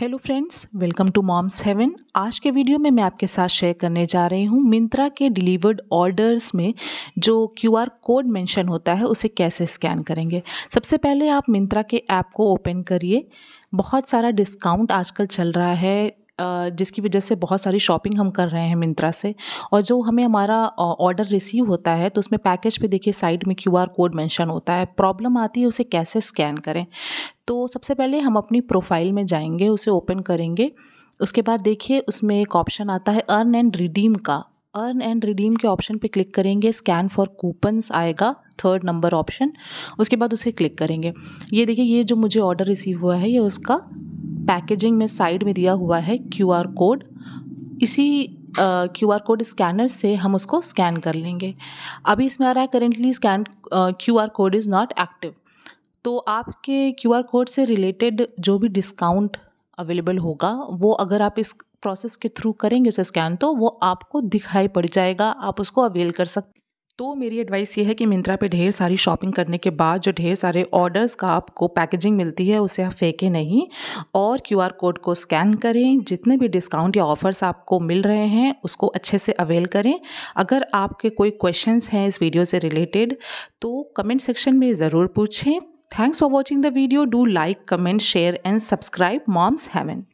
Hello friends welcome to mom's heaven आज के video में मैं आपके साथ शेयर करने जा रही हूँ मिंत्रा के डिलीवर्ड ऑर्डर्स में जो क्यूआर कोड मेंशन होता है उसे कैसे स्कैन करेंगे सबसे पहले आप मिंत्रा के ऐप को ओपन करिए बहुत सारा डिस्काउंट आजकल चल रहा है जिसकी वजह से बहुत सारी शॉपिंग हम कर रहे हैं मिंत्रा से और जो हमें हमारा ऑर्डर रिसीव होता है तो उसमें पैकेज पे देखिए साइड में क्यूआर कोड मेंशन होता है प्रॉब्लम आती है उसे कैसे स्कैन करें तो सबसे पहले हम अपनी प्रोफाइल में जाएंगे उसे ओपन करेंगे उसके बाद देखिए उसमें एक ऑप्शन आता है अर्न एंड रिडीम का अर्न एंड रिडीम के ऑप्शन पे क्लिक करेंगे स्कैन फॉर कूपन्स आएगा थर्ड नंबर ऑप्शन उसके बाद उसे क्लिक करेंगे ये देखिए ये जो मुझे ऑर्डर रिसीव हुआ है ये उसका पैकेजिंग में साइड में दिया हुआ है क्यू कोड इसी क्यू आर कोड स्कैनर से हम उसको स्कैन कर लेंगे अभी इसमें आ रहा है currently scan Q R code is not active तो आपके क्यू आर कोड से रिलेटेड जो भी डिस्काउंट अवेलेबल होगा वो अगर आप इस प्रोसेस के थ्रू करेंगे उसे स्कैन तो वो आपको दिखाई पड़ जाएगा आप उसको अवेल कर सकते तो मेरी एडवाइस ये है कि मिंत्रा पे ढेर सारी शॉपिंग करने के बाद जो ढेर सारे ऑर्डर्स का आपको पैकेजिंग मिलती है उसे आप फेंके नहीं और क्यू आर कोड को स्कैन करें जितने भी डिस्काउंट या ऑफ़र्स आपको मिल रहे हैं उसको अच्छे से अवेल करें अगर आपके कोई क्वेश्चंस हैं इस वीडियो से रिलेटेड तो कमेंट सेक्शन में ज़रूर पूछें Thanks for watching the video. Do like, comment, share and subscribe Mom's Heaven.